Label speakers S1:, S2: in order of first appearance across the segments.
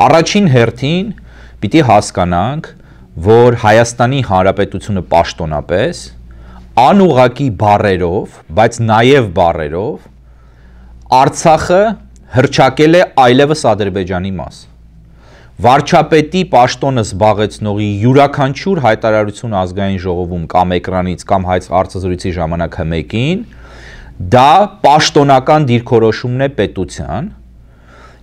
S1: Առաջին հերթին պիտի հասկանանք, որ Հայաստանի Հանրապետությունը պաշտոնապես անուղակի բարերով, բայց նաև բարերով Արցախը հրճակել է այլևս Ադրբեջանի մաս։ Վարչապետի պաշտոնը զբաղեցնողի յուրաքանչյուր հայտարարություն ազգային ժողովում կամ էկրանից կամ հայց արձազրույցի ժամանակ հմեկին դա պաշտոնական դիրքորոշումն է պետության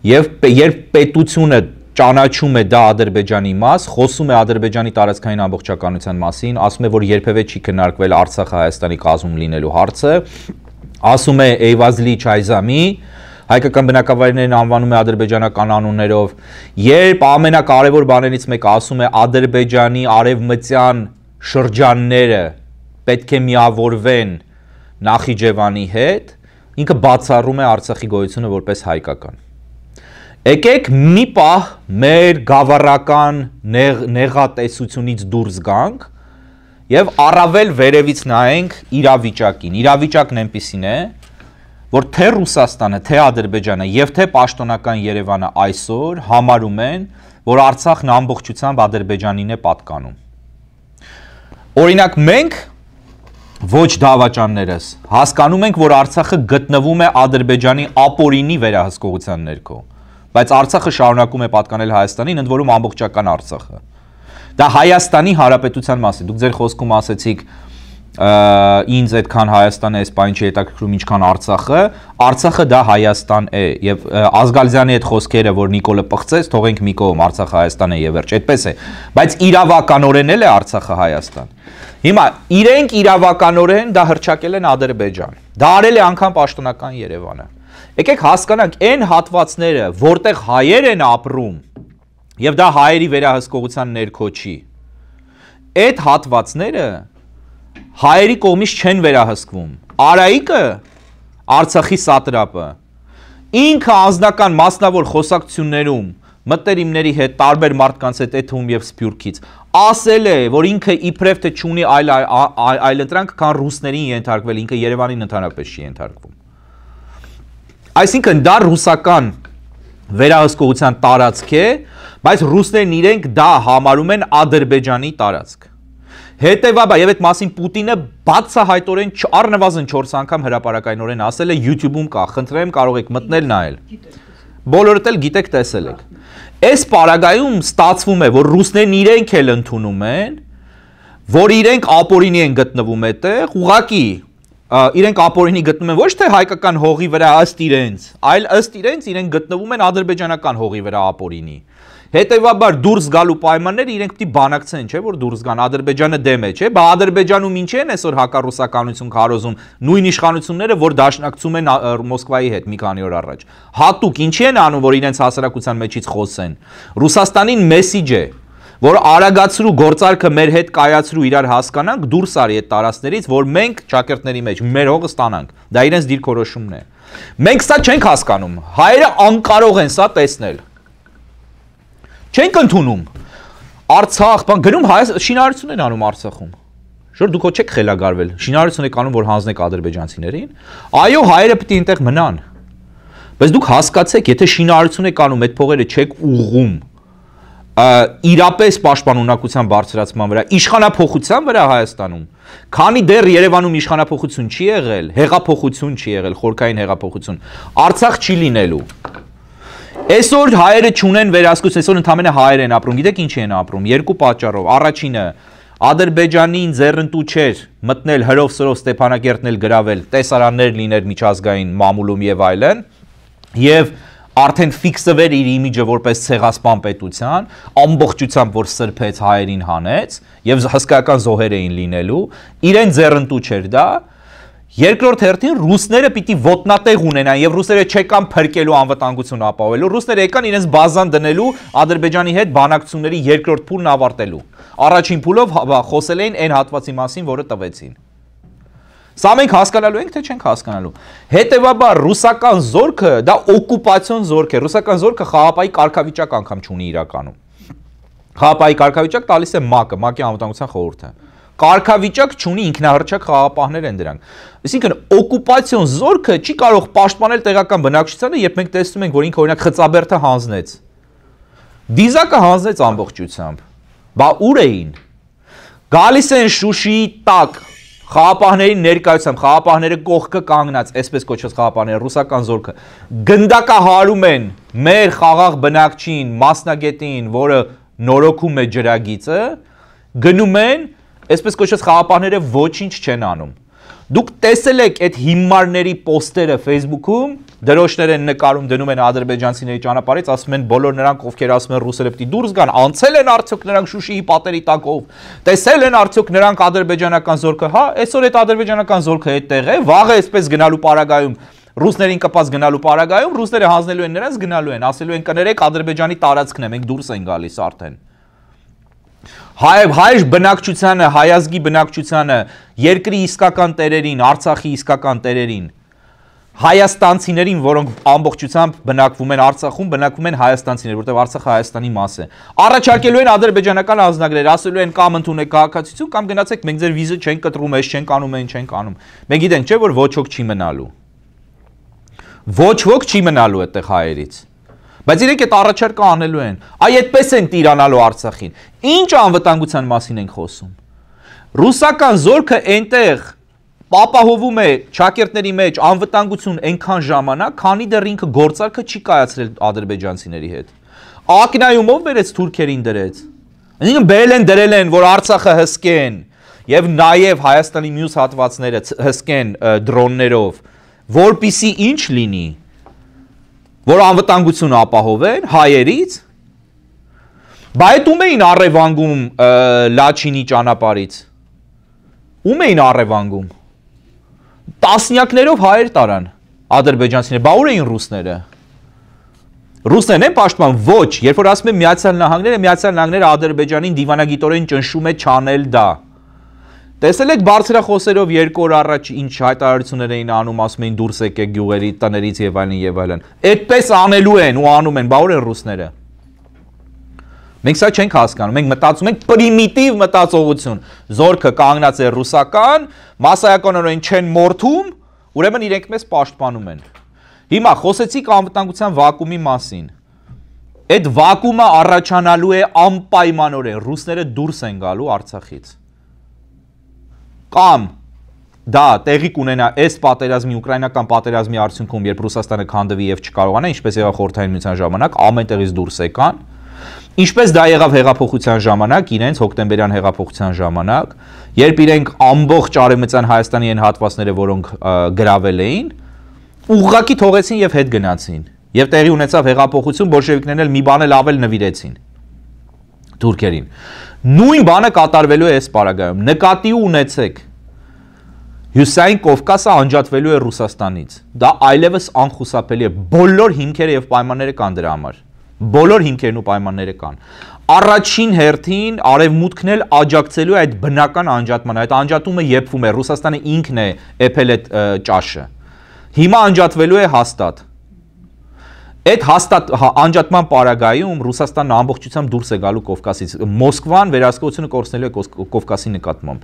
S1: եւ երբ պետությունը ճանաչում է դա Ադրբեջանի մաս, խոսում է Ադրբեջանի տարածքային ամբողջականության մասին, ասում է, որ երբևէ չի քննարկվել Արցախ-Հայաստանի կազմում լինելու հարցը, ասում է Էյվազլի Չայզամի, հայկական բնակավայրերն անվանում է ադրբեջանական անուններով, երբ ամենակարևոր բաներից մեկը ասում է Ադրբեջանի արևմտյան շրջանները պետք է միավորվեն Նախիջևանի հետ, ինքը բացառում է Արցախի գոյությունը որպես հայկական Եկեք մի պահ մեր գավառական նեղ, նեղատեսությունից դուրս գանք եւ առավել վերևից նայենք իրավիճակին։ Իրավիճակն այնպիսին է, որ թե Ռուսաստանը, թե Ադրբեջանը եւ թե պաշտոնական Երևանը այսօր համարում են, որ Արցախն ամբողջությամբ Ադրբեջանին է պատկանում։ Օրինակ մենք ոչ դավաճաններս հասկանում ենք, որ Արցախը գտնվում է Ադրբեջանի ապօրինի վերահսկողության ներքո։ ներ բայց Արցախը շարունակում է պատկանել Հայաստանին, ընդ որում ամբողջական Արցախը։ Դա Հայաստանի Հանրապետության մասին։ Դուք ձեր խոսքում ասեցիք ինձ այդքան Հայաստանը այս բան չի հետաքրքրում ինչքան Արցախը, Արցախը դա Հայաստան է եւ Ազգալյանի այդ խոսքերը, որ Նիկոլը պղծեց, թողենք մի կողմ Արցախ Հայաստան է եւ վերջ, այդպես է։ Բայց իրավականորեն էլ է Արցախը Հայաստան։ Հիմա իրենք իրավականորեն դա հրճակել են Ադրբեջան։ Դա արել է անգամ պաշտոնական Երևանը։ Եկեք հասկանանք այն հատվածները, որտեղ հայեր են ապրում, եւ դա հայերի վերահսկողության ներքո չի։ Այդ հատվածները հայերի կողմից չեն վերահսկվում։ Արայիկը Արցախի սատրապը ինքը անձնական մասնավոր խոսակցություններում մտերիմների հետ տարբեր մարդկանց հետ Էթում եւ Սփյուռքից ասել է, որ ինքը իբրև թե չունի այլ այլ, այլ, այլ, այլ ընտրանք, քան ռուսներին ենթարկվել, ինքը Երևանին ընդհանրապես չի ենթարկվում։ Այսինքն դա ռուսական վերահսկողության տարածք է, բայց ռուսներն իրենք դա համարում են Ադրբեջանի տարածք։ Հետևաբար, եւ այդ մասին Պուտինը բացահայտորեն առնվազն 4 անգամ հրապարակայնորեն ասել է YouTube-ում կա, խնդրեմ կարող եք մտնել նայել։ Բոլորդ էլ գիտեք, տեսել եք։ Այս պարագայում ստացվում է, որ ռուսներն իրենք էլ ընդունում են, որ իրենք ապորինի են գտնվում այդտեղ, ուղակի իրենք ապօրինի գտնվում են ոչ թե հայկական հողի վրա ըստ իրենց, այլ ըստ իրենց իրենք գտնվում են ադրբեջանական հողի վրա ապօրինի։ Հետևաբար դուրս գալու պայմանները իրենք պիտի բանակցեն, չէ՞, որ դուրս գան։ Ադրբեջանը դեմ է, չէ՞։ Բա Ադրբեջանում ինչի են այսօր հակառուսականություն քարոզում նույն իշխանությունները, որ դաշնակցում են Մոսկվայի հետ մի քանի օր առաջ։ Հատուկ ինչի են անում, որ իրենց հասարակության մեջից խոսեն։ Ռուսաստանին մեսիջ է, որ արագացրու գործարքը մեր հետ կայացրու իրար հասկանանք, դուրս արի այդ տարածներից, որ մենք ճակերտների մեջ մեր հողը ստանանք։ Դա իրենց դիրքորոշումն է։ Մենք սա չենք հասկանում։ Հայերը անկարող են սա տեսնել։ Չենք ընդունում։ Արցախ, բան գնում հայ շինարարություն են անում Արցախում։ Շուտ դուք ոչեք խելագարվել։ Շինարարություն եք անում, որ հանձնեք ադրբեջանցիներին։ Այո, հայերը պետք է այնտեղ մնան։ Բայց դուք հասկացեք, եթե շինարարություն եք անում, այդ փողերը չեք ուղղում իրապես պաշտպանունակության բարձրացման վրա, իշխանապողության վրա Հայաստանում։ Քանի դեռ Երևանում իշխանապողություն չի եղել, հեղափոխություն չի եղել, խորքային հեղափոխություն, Արցախ չի լինելու։ Այսօր հայերը ճունեն վերահսկություն, այսօր ընդամենը հայեր են ապրում։ Գիտեք ինչի են ապրում։ Երկու պատճառով։ Առաջինը Ադրբեջանին ձեռնտու չէր մտնել հրով սրով Ստեփանակերտնել գրավել, տեսարաններ լիներ միջազգային մամուլում եւ այլն։ Եվ այլ արդեն ֆիքսվեր իր իմիջը որպես ցեղասպան պետության, ամբողջությամբ որ սրբեց հայերին հանեց եւ հսկայական զոհեր էին լինելու, իրեն ձեռնտու չէր դա, Երկրորդ հերթին ռուսները պիտի ոտնատեղ ունենան եւ ռուսները չեկան փրկելու անվտանգություն ապահովելու։ Ռուսները եկան իրենց բազան դնելու Ադրբեջանի հետ բանակցությունների երկրորդ փուլն ավարտելու։ Առաջին փուլով խոսել էին այն հատվածի մասին, որը տվեցին։ Սա մենք հասկանալու ենք, թե չենք հասկանալու։ Հետևաբար ռուսական զորքը դա օկուպացիոն զորք է։ Ռուսական զորքը խաղապայի կարգավիճակ անգամ չունի իրականում։ Խաղապայի կարգավիճակ տալիս է ՄԱԿ-ը, ՄԱԿ-ի անվտանգության խորհուրդը։ Կարգավիճակ չունի ինքնահռչակ խաղապահներ են դրանք։ Այսինքն օկուպացիոն զորքը չի կարող պաշտպանել տեղական բնակչությանը, երբ մենք տեսնում ենք, որ ինքը օրինակ խծաբերթը հանձնեց։ Դիզակը հանձնեց ամբողջությամբ։ Բա ուր էին։ Գալիս են Շուշիի տակ խաղապահների ներկայությամբ խաղապահները կողքը կանգնած, այսպես կոչված խաղապահները ռուսական զորքը գնդակահարում են մեր խաղաղ բնակչին, մասնագետին, որը նորոգում է ջրագիծը, գնում են, այսպես կոչված խաղապահները ոչինչ չեն անում։ Դուք տեսել եք այդ հիմարների պոստերը Facebook-ում, դրոշներ են նկարում, դնում են ադրբեջանցիների ճանապարհից, ասում են բոլոր նրանք, ովքեր ասում են ռուսերը պիտի դուրս գան, անցել են արդյոք նրանք Շուշիի պատերի տակով, տեսել են արդյոք նրանք ադրբեջանական զորքը, հա, այսօր այդ ադրբեջանական զորքը այդտեղ է, վաղը այսպես գնալու պարագայում ռուսներին կպած գնալու պարագայում, ռուսները հանձնելու են նրանց գնալու են, ասելու են կներեք Ադրբեջանի տարածքն է, մենք դուրս են գալիս արդեն հայ հայ բնակչությանը, հայազգի բնակչությանը, երկրի իսկական տերերին, Արցախի իսկական տերերին, հայաստանցիներին, որոնք ամբողջությամբ բնակվում են Արցախում, բնակվում են հայաստանցիներ, որտեղ Արցախը Հայաստանի մաս է։ Առաջարկելու են ադրբեջանական անձնագրեր, ասելու են կամ ընդունեք քաղաքացիություն, կամ գնացեք, մենք ձեր վիզը չենք կտրում, էս չենք անում, այն չենք անում։ Մենք գիտենք, չէ՞ որ ոչ ոք չի մնալու։ Ոչ ոք չի մնալու այդտեղ հայերից բայց իրենք այդ առաջարկը անելու են։ Այ այդպես են տիրանալու Արցախին։ Ինչ անվտանգության մասին ենք խոսում։ Ռուսական զորքը այնտեղ ապահովում է ճակերտների մեջ անվտանգություն այնքան ժամանակ, քանի դեռ ինքը գործարքը չի կայացրել ադրբեջանցիների հետ։ Ակնայումով վերեց թուրքերին դրեց։ Ինքը բերել են դրել են, որ Արցախը հսկեն եւ նաեւ Հայաստանի մյուս հատվածները հսկեն դրոններով, որpիսի ինչ լինի որ անվտանգությունը ապահովեն հայերից, Բա այդ ում էին առևանգում Լաչինի ճանապարից։ Ում էին առևանգում։ Տասնյակներով հայեր տարան ադրբեջանցիները, բա ուր էին ռուսները։ Ռուսներն են պաշտպան, ոչ, երբ որ ասում եմ Միացյալ Նահանգները, Միացյալ Նահանգները Ադրբեջանին դիվանագիտորեն ճնշում է չանել դա։ Տեսել եք բարձրախոսերով երկու օր առաջ ինչ հայտարարություններ էին անում, ասում էին դուրս եկեք գյուղերի տներից եւ այլն եւ այլն։ Այդպես անելու են ու անում են, բա որ են ռուսները։ Մենք սա չենք հասկանում, մենք մտածում ենք պրիմիտիվ մտածողություն։ Զորքը կանգնած է ռուսական, massայականորեն չեն մորթում, ուրեմն իրենք մեզ պաշտպանում են։ Հիմա խոսեցիք անվտանգության վակուումի մասին։ Այդ վակումը առաջանալու է անպայմանորեն։ Ռուսները դուրս են գալու Արցախից կամ դա տեղի կունենա այս պատերազմի ուկրաինական պատերազմի արդյունքում, երբ Ռուսաստանը քանդվի եւ չկարողանա, ինչպես եղավ խորհրդային միության ժամանակ, ամեն տեղից դուրս եկան։ Ինչպես դա եղավ հեղափոխության ժամանակ, իրենց հոկտեմբերյան հեղափոխության ժամանակ, երբ իրենք ամբողջ արևմտյան Հայաստանի այն հատվածները, որոնք գravel էին, ուղղակի թողեցին եւ հետ գնացին։ Եվ տեղի ունեցավ հեղափոխություն, բոլշևիկներն էլ մի բան էլ ավել նվիրեցին թուրքերին։ Նույն բանը կատարվելու է այս պարագայում։ Նկատի ունեցեք, Հյուսային Կովկասը անջատվելու է Ռուսաստանից։ Դա այլևս անխուսափելի է։ Բոլոր հիմքերը եւ պայմանները կան դրա համար։ Բոլոր հիմքերն ու պայմանները կան։ Առաջին հերթին արևմուտքն էլ աջակցելու է այդ բնական անջատմանը։ Այդ անջատումը եփվում է Ռուսաստանը ինքն է եփել այդ ճաշը։ Հիմա անջատվելու է հաստատ։ Այդ հաստատ հա, անջատման պարագայում Ռուսաստանն ամբողջությամբ դուրս է գալու Կովկասից։ Մոսկվան վերահսկողությունը կորցնելու է Կովկասի նկատմամբ։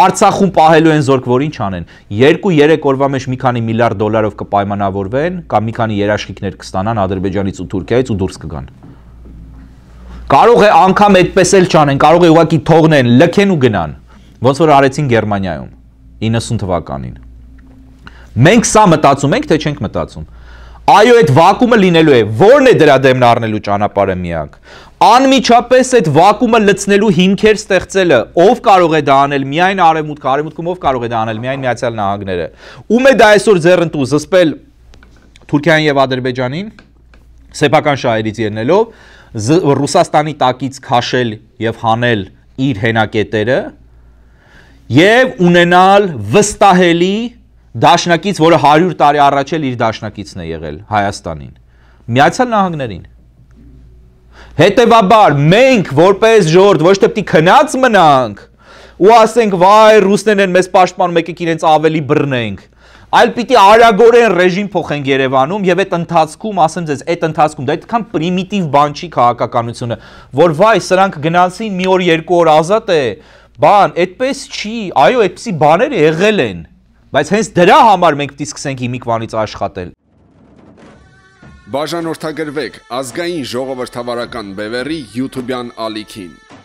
S1: Արցախում պահելու են զորք, որ ինչ անեն։ 2-3 օրվա մեջ մի քանի միլիարդ դոլարով կպայմանավորվեն կամ մի քանի երաշխիքներ կստանան Ադրբեջանից ու Թուրքիայից ու դուրս կգան։ Կարող է անգամ այդպես էլ չանեն, կարող է ուղակի թողնեն, լքեն ու գնան, ոնց որ արեցին Գերմանիայում 90 թվականին։ Մենք սա մտածում ենք, թե չենք մտածում։ Այո, այդ վակումը լինելու է։ Որն է դրա դեմն առնելու ճանապարհը միակ։ Անմիջապես այդ վակումը լցնելու հիմքեր ստեղծելը, ով կարող է դա անել միայն արևմուտքը, արևմուտքում ով կարող է դա անել միայն Միացյալ Նահանգները։ Ում է դա այսօր ձեռնտու զսպել Թուրքիան եւ Ադրբեջանին սեփական շահերից ելնելով Ռուսաստանի տակից քաշել եւ հանել իր հենակետերը եւ ունենալ վստահելի դաշնակից, որը 100 տարի առաջ էլ իր դաշնակիցն է եղել Հայաստանին, Միացյալ Նահանգներին։ Հետևաբար մենք որպես ժողովուրդ ոչ թե պիտի քնած մնանք ու ասենք վայ ռուսներն են մեզ պաշտպանում եկեք իրենց ավելի բռնենք այլ պիտի արագորեն ռեժիմ փոխենք Երևանում եւ այդ ընթացքում ասեմ ձեզ այդ ընթացքում դա այդքան պրիմիտիվ բան չի քաղաքականությունը որ վայ սրանք գնացին մի օր երկու օր ազատ է բան այդպես չի այո այդպիսի բաները եղել են Բայց հենց դրա համար մենք պիտի սկսենք հիմիկվանից աշխատել։ Բաժանորդագրվեք ազգային ժողովրդավարական բևերի YouTube-յան ալիքին։